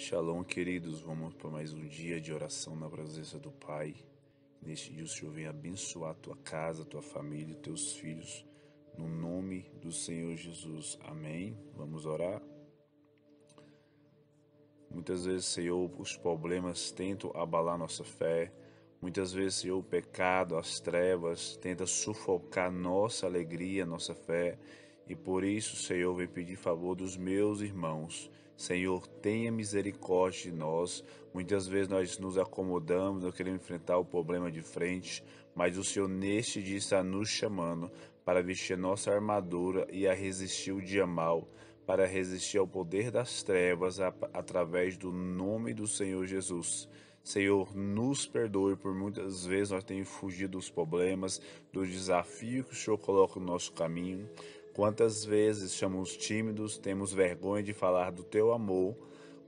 Shalom, queridos. Vamos para mais um dia de oração na presença do Pai. Neste dia, o Senhor vem abençoar a tua casa, a tua família, teus filhos, no nome do Senhor Jesus. Amém. Vamos orar. Muitas vezes, Senhor, os problemas tentam abalar nossa fé. Muitas vezes, Senhor, o pecado, as trevas, tenta sufocar nossa alegria, nossa fé. E por isso, Senhor, vem pedir favor dos meus irmãos Senhor, tenha misericórdia de nós. Muitas vezes nós nos acomodamos, não queremos enfrentar o problema de frente, mas o Senhor neste dia está nos chamando para vestir nossa armadura e a resistir o dia mal, para resistir ao poder das trevas através do nome do Senhor Jesus. Senhor, nos perdoe por muitas vezes nós temos fugido dos problemas, dos desafios que o Senhor coloca no nosso caminho. Quantas vezes chamamos tímidos, temos vergonha de falar do teu amor,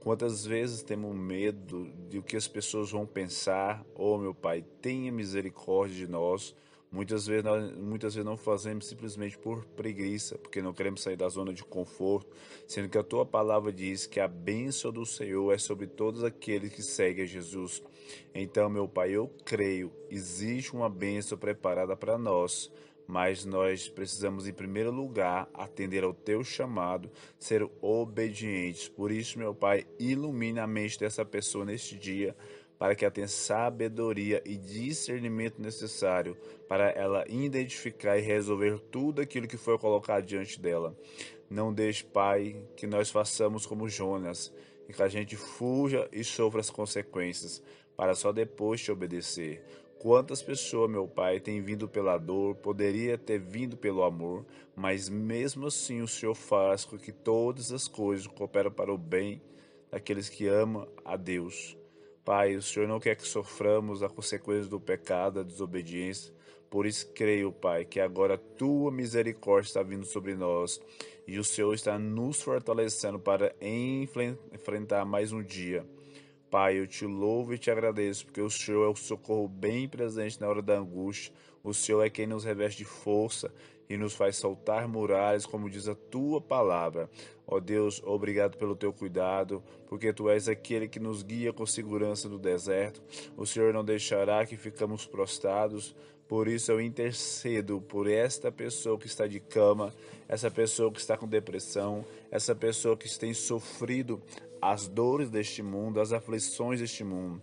quantas vezes temos medo de o que as pessoas vão pensar, oh meu Pai, tenha misericórdia de nós. Muitas vezes, nós, muitas vezes não fazemos simplesmente por preguiça, porque não queremos sair da zona de conforto, sendo que a tua palavra diz que a bênção do Senhor é sobre todos aqueles que seguem a Jesus. Então, meu Pai, eu creio, existe uma bênção preparada para nós mas nós precisamos, em primeiro lugar, atender ao teu chamado, ser obedientes. Por isso, meu Pai, ilumina a mente dessa pessoa neste dia, para que ela tenha sabedoria e discernimento necessário para ela identificar e resolver tudo aquilo que foi colocado diante dela. Não deixe, Pai, que nós façamos como Jonas e que a gente fuja e sofra as consequências, para só depois te obedecer. Quantas pessoas, meu Pai, têm vindo pela dor, poderia ter vindo pelo amor, mas mesmo assim o Senhor faz com que todas as coisas cooperam para o bem daqueles que amam a Deus. Pai, o Senhor não quer que soframos a consequência do pecado, da desobediência. Por isso creio, Pai, que agora a tua misericórdia está vindo sobre nós e o Senhor está nos fortalecendo para enfrentar mais um dia. Pai, eu te louvo e te agradeço, porque o Senhor é o socorro bem presente na hora da angústia. O Senhor é quem nos reveste de força e nos faz saltar muralhas, como diz a tua palavra. Ó Deus, obrigado pelo teu cuidado, porque tu és aquele que nos guia com segurança no deserto. O Senhor não deixará que ficamos prostrados. Por isso eu intercedo por esta pessoa que está de cama, essa pessoa que está com depressão, essa pessoa que tem sofrido as dores deste mundo, as aflições deste mundo.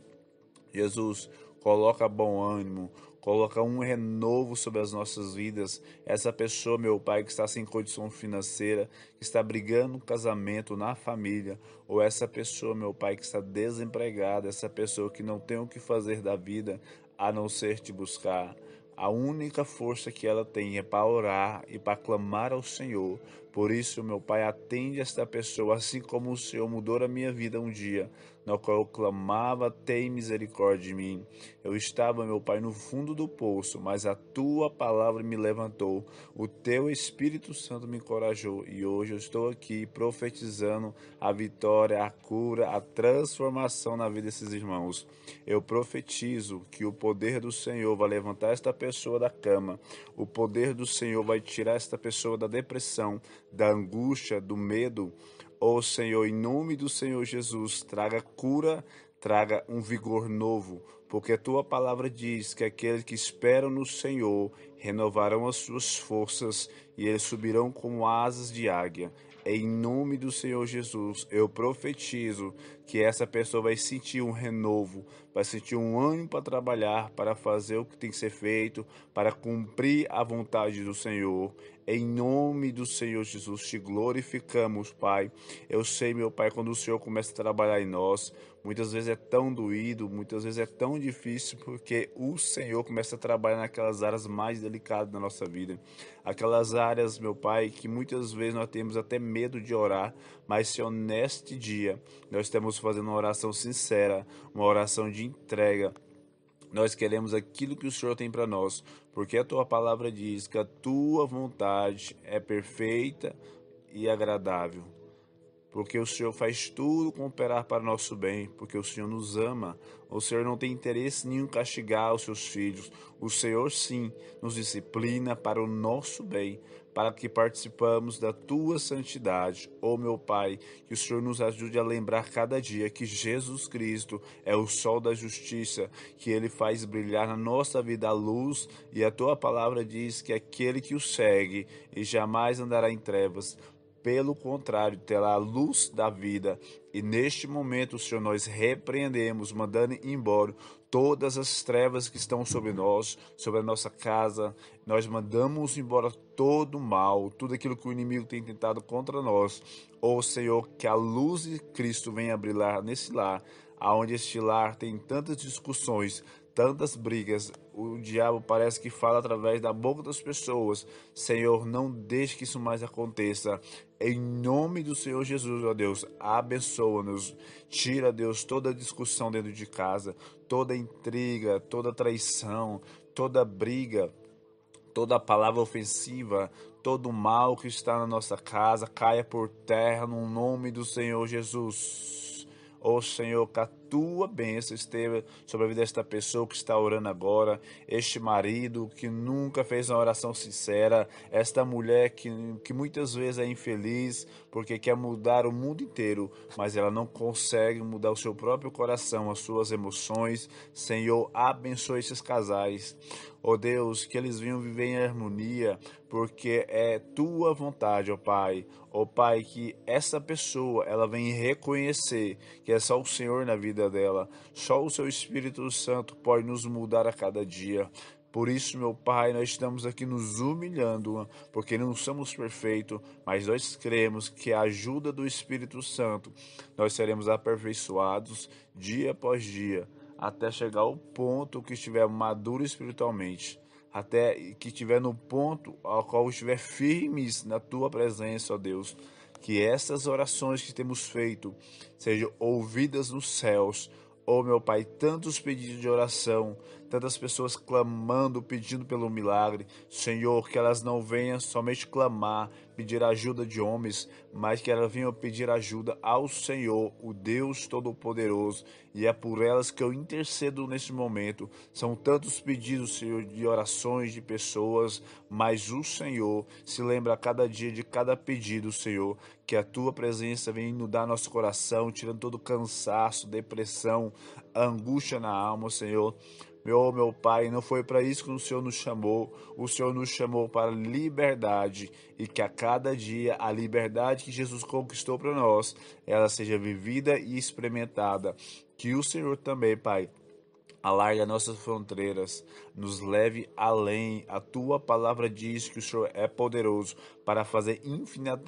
Jesus, coloca bom ânimo, coloca um renovo sobre as nossas vidas. Essa pessoa, meu pai, que está sem condição financeira, que está brigando no casamento, na família, ou essa pessoa, meu pai, que está desempregada, essa pessoa que não tem o que fazer da vida a não ser te buscar. A única força que ela tem é para orar e para clamar ao Senhor, por isso, meu Pai, atende esta pessoa, assim como o Senhor mudou a minha vida um dia, no qual eu clamava, tem misericórdia de mim. Eu estava, meu Pai, no fundo do poço, mas a tua palavra me levantou, o teu Espírito Santo me encorajou e hoje eu estou aqui profetizando a vitória, a cura, a transformação na vida desses irmãos. Eu profetizo que o poder do Senhor vai levantar esta pessoa da cama, o poder do Senhor vai tirar esta pessoa da depressão, da angústia, do medo. Ó oh, Senhor, em nome do Senhor Jesus, traga cura, traga um vigor novo, porque a tua palavra diz que aqueles que esperam no Senhor renovarão as suas forças e eles subirão como asas de águia. Em nome do Senhor Jesus, eu profetizo que essa pessoa vai sentir um renovo, vai sentir um ânimo para trabalhar, para fazer o que tem que ser feito, para cumprir a vontade do Senhor. Em nome do Senhor Jesus, te glorificamos, Pai. Eu sei, meu Pai, quando o Senhor começa a trabalhar em nós, muitas vezes é tão doído, muitas vezes é tão difícil, porque o Senhor começa a trabalhar naquelas áreas mais delicadas da nossa vida. Aquelas áreas, meu Pai, que muitas vezes nós temos até medo de orar, mas, se neste dia, nós estamos fazendo uma oração sincera, uma oração de entrega nós queremos aquilo que o Senhor tem para nós, porque a tua palavra diz que a tua vontade é perfeita e agradável porque o Senhor faz tudo cooperar para nosso bem, porque o Senhor nos ama. O Senhor não tem interesse nenhum em castigar os seus filhos. O Senhor sim nos disciplina para o nosso bem, para que participamos da tua santidade. Ó oh, meu Pai, que o Senhor nos ajude a lembrar cada dia que Jesus Cristo é o sol da justiça, que ele faz brilhar na nossa vida a luz, e a tua palavra diz que aquele que o segue e jamais andará em trevas, pelo contrário, terá a luz da vida. E neste momento, Senhor, nós repreendemos, mandando embora todas as trevas que estão sobre nós, sobre a nossa casa. Nós mandamos embora todo o mal, tudo aquilo que o inimigo tem tentado contra nós. Ó oh, Senhor, que a luz de Cristo venha brilhar nesse lar, aonde este lar tem tantas discussões, tantas brigas, o diabo parece que fala através da boca das pessoas. Senhor, não deixe que isso mais aconteça. Em nome do Senhor Jesus, ó Deus, abençoa-nos. Tira, Deus, toda discussão dentro de casa, toda intriga, toda traição, toda briga, toda palavra ofensiva, todo mal que está na nossa casa, caia por terra no nome do Senhor Jesus. Ó oh, Senhor, que a tua bênção esteja sobre a vida desta pessoa que está orando agora, este marido que nunca fez uma oração sincera, esta mulher que, que muitas vezes é infeliz porque quer mudar o mundo inteiro, mas ela não consegue mudar o seu próprio coração, as suas emoções. Senhor, abençoe esses casais ó Deus, que eles venham viver em harmonia, porque é tua vontade, ó Pai. Ó Pai, que essa pessoa ela vem reconhecer que é só o Senhor na vida dela, só o seu Espírito Santo pode nos mudar a cada dia. Por isso, meu Pai, nós estamos aqui nos humilhando, porque não somos perfeitos, mas nós cremos que a ajuda do Espírito Santo nós seremos aperfeiçoados dia após dia até chegar ao ponto que estiver maduro espiritualmente, até que estiver no ponto ao qual estiver firmes na tua presença, ó Deus. Que essas orações que temos feito sejam ouvidas nos céus. Ó oh, meu Pai, tantos pedidos de oração, tantas pessoas clamando, pedindo pelo milagre. Senhor, que elas não venham somente clamar, pedir ajuda de homens, mas que elas venham pedir ajuda ao Senhor, o Deus Todo-Poderoso. E é por elas que eu intercedo neste momento. São tantos pedidos, Senhor, de orações de pessoas, mas o Senhor se lembra a cada dia de cada pedido, Senhor. Que a tua presença venha inundar nosso coração, tirando todo cansaço, depressão, angústia na alma, Senhor meu, meu Pai, não foi para isso que o Senhor nos chamou. O Senhor nos chamou para liberdade e que a cada dia a liberdade que Jesus conquistou para nós, ela seja vivida e experimentada. Que o Senhor também, Pai, alarga nossas fronteiras, nos leve além. A tua palavra diz que o Senhor é poderoso para fazer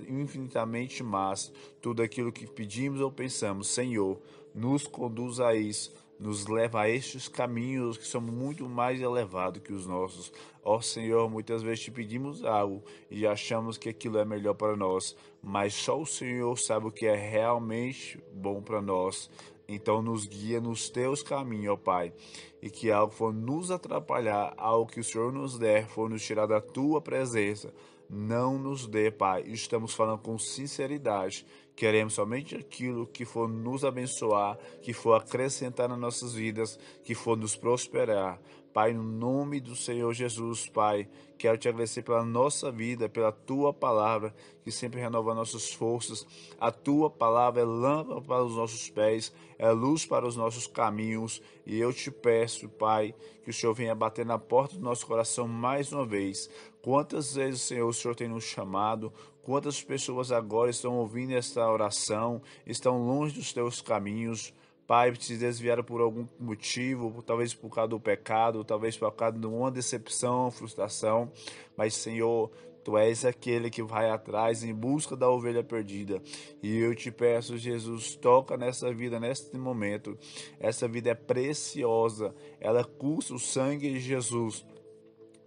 infinitamente mais tudo aquilo que pedimos ou pensamos. Senhor, nos conduza a isso nos leva a estes caminhos que são muito mais elevados que os nossos. Ó oh, Senhor, muitas vezes te pedimos algo e achamos que aquilo é melhor para nós, mas só o Senhor sabe o que é realmente bom para nós. Então nos guia nos teus caminhos, ó Pai, e que algo for nos atrapalhar, algo que o Senhor nos der, for nos tirar da tua presença, não nos dê, Pai. Estamos falando com sinceridade. Queremos somente aquilo que for nos abençoar, que for acrescentar nas nossas vidas, que for nos prosperar. Pai, no nome do Senhor Jesus, Pai, quero te agradecer pela nossa vida, pela tua palavra, que sempre renova nossas forças. A tua palavra é lâmpada para os nossos pés, é luz para os nossos caminhos. E eu te peço, Pai, que o Senhor venha bater na porta do nosso coração mais uma vez. Quantas vezes, Senhor, o Senhor tem nos chamado, quantas pessoas agora estão ouvindo esta oração, estão longe dos teus caminhos. Pai, se desviaram por algum motivo, talvez por causa do pecado, talvez por causa de uma decepção, frustração, mas Senhor, Tu és aquele que vai atrás em busca da ovelha perdida. E eu te peço, Jesus, toca nessa vida neste momento. Essa vida é preciosa, ela custa o sangue de Jesus.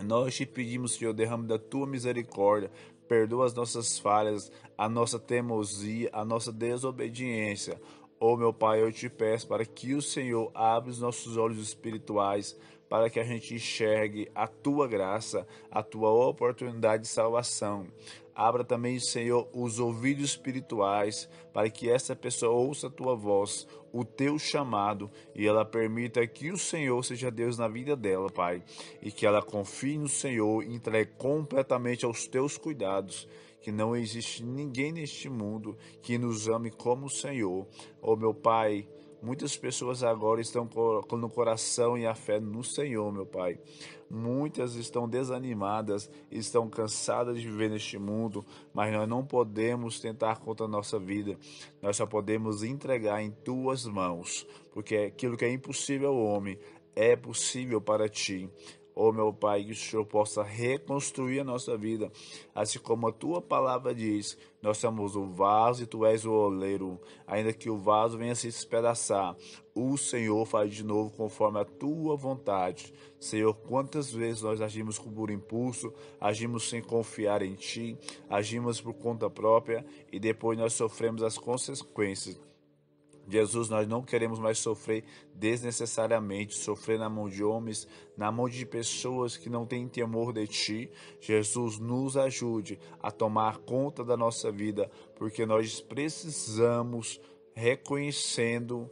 Nós te pedimos, Senhor, derrame da tua misericórdia, perdoa as nossas falhas, a nossa teimosia, a nossa desobediência. Ó oh, meu Pai, eu te peço para que o Senhor abra os nossos olhos espirituais para que a gente enxergue a tua graça, a tua oportunidade de salvação. Abra também, Senhor, os ouvidos espirituais para que essa pessoa ouça a tua voz, o teu chamado e ela permita que o Senhor seja Deus na vida dela, Pai, e que ela confie no Senhor e entregue completamente aos teus cuidados que não existe ninguém neste mundo que nos ame como o Senhor. Oh, meu Pai, Muitas pessoas agora estão no coração e a fé no Senhor, meu Pai. Muitas estão desanimadas, estão cansadas de viver neste mundo, mas nós não podemos tentar contra a nossa vida. Nós só podemos entregar em tuas mãos, porque aquilo que é impossível ao homem é possível para ti. Oh, meu Pai, que o Senhor possa reconstruir a nossa vida, assim como a tua palavra diz: nós somos o vaso e tu és o oleiro. Ainda que o vaso venha se despedaçar, o Senhor faz de novo conforme a tua vontade. Senhor, quantas vezes nós agimos com puro impulso, agimos sem confiar em ti, agimos por conta própria e depois nós sofremos as consequências. Jesus, nós não queremos mais sofrer desnecessariamente, sofrer na mão de homens, na mão de pessoas que não têm temor de ti. Jesus, nos ajude a tomar conta da nossa vida, porque nós precisamos, reconhecendo,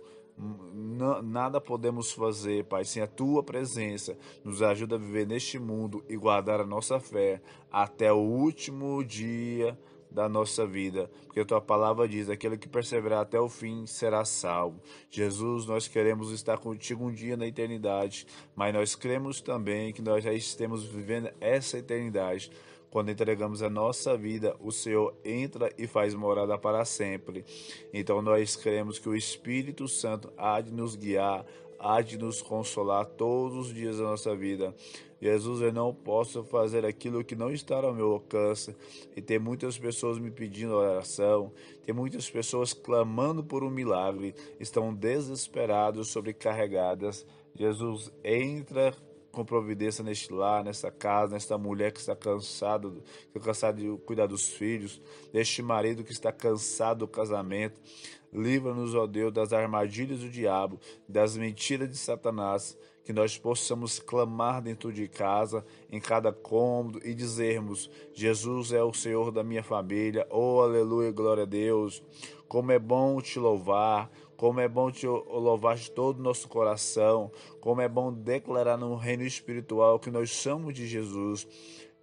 nada podemos fazer, Pai, sem a tua presença. Nos ajuda a viver neste mundo e guardar a nossa fé até o último dia da nossa vida, porque tua palavra diz: aquele que perseverar até o fim será salvo. Jesus, nós queremos estar contigo um dia na eternidade, mas nós cremos também que nós já estamos vivendo essa eternidade. Quando entregamos a nossa vida, o Senhor entra e faz morada para sempre. Então nós cremos que o Espírito Santo há de nos guiar, há de nos consolar todos os dias da nossa vida. Jesus, eu não posso fazer aquilo que não está ao meu alcance. E tem muitas pessoas me pedindo oração, tem muitas pessoas clamando por um milagre, estão desesperadas, sobrecarregadas. Jesus, entra com providência neste lar, nesta casa, nesta mulher que está cansada, que está é cansada de cuidar dos filhos, deste marido que está cansado do casamento. Livra-nos, ó Deus, das armadilhas do diabo, das mentiras de Satanás, que nós possamos clamar dentro de casa, em cada cômodo e dizermos: Jesus é o Senhor da minha família. Oh, aleluia, glória a Deus. Como é bom te louvar como é bom te louvar de todo o nosso coração. Como é bom declarar no reino espiritual que nós somos de Jesus.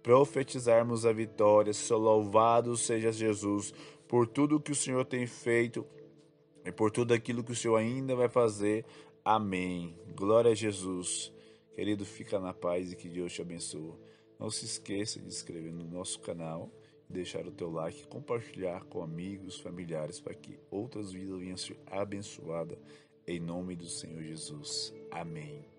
Profetizarmos a vitória. Só louvado seja Jesus por tudo que o Senhor tem feito e por tudo aquilo que o Senhor ainda vai fazer. Amém. Glória a Jesus. Querido, fica na paz e que Deus te abençoe. Não se esqueça de inscrever no nosso canal deixar o teu like, compartilhar com amigos, familiares, para que outras vidas venham a ser abençoadas. Em nome do Senhor Jesus. Amém.